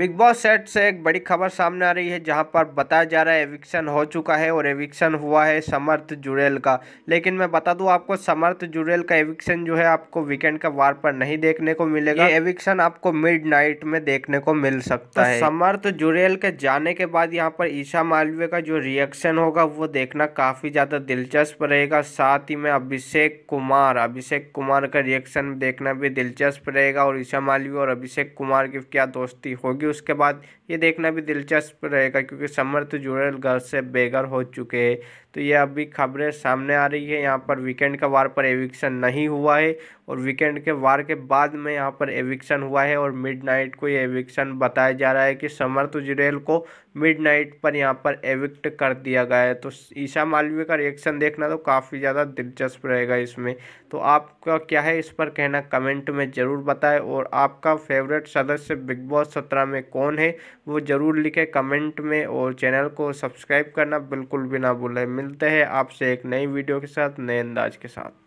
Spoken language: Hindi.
बिग बॉस सेट से एक बड़ी खबर सामने आ रही है जहां पर बताया जा रहा है एविक्शन हो चुका है और एविक्शन हुआ है समर्थ जुड़ेल का लेकिन मैं बता दूं आपको समर्थ जुड़ेल का एविक्शन जो है आपको वीकेंड का वार पर नहीं देखने को मिलेगा एविक्शन आपको मिड नाइट में देखने को मिल सकता तो है समर्थ जुड़ेल के जाने के बाद यहाँ पर ईशा मालवीय का जो रिएक्शन होगा वो देखना काफ़ी ज़्यादा दिलचस्प रहेगा साथ ही में अभिषेक कुमार अभिषेक कुमार का रिएक्शन देखना भी दिलचस्प रहेगा और ईशा मालवीय और अभिषेक कुमार की क्या दोस्ती होगी उसके बाद ये देखना भी दिलचस्प रहेगा क्योंकि समर तो जुड़ेल घर से बेघर हो चुके हैं तो ये अभी खबरें सामने आ रही है यहाँ पर वीकेंड के वार पर एविक्शन नहीं हुआ है और वीकेंड के वार के बाद में यहाँ पर एविक्शन हुआ है और मिडनाइट को ये एविक्शन बताया जा रहा है कि समर्थ तो जुड़ेल को मिडनाइट पर यहाँ पर एविक्ट कर दिया गया है तो ईशा मालवीय का रिएक्शन देखना तो काफ़ी ज़्यादा दिलचस्प रहेगा इसमें तो आपका क्या है इस पर कहना कमेंट में ज़रूर बताएं और आपका फेवरेट सदस्य बिग बॉस सत्रह में कौन है वो ज़रूर लिखें कमेंट में और चैनल को सब्सक्राइब करना बिल्कुल भी ना भूलें मिलते हैं आपसे एक नई वीडियो के साथ नए अंदाज के साथ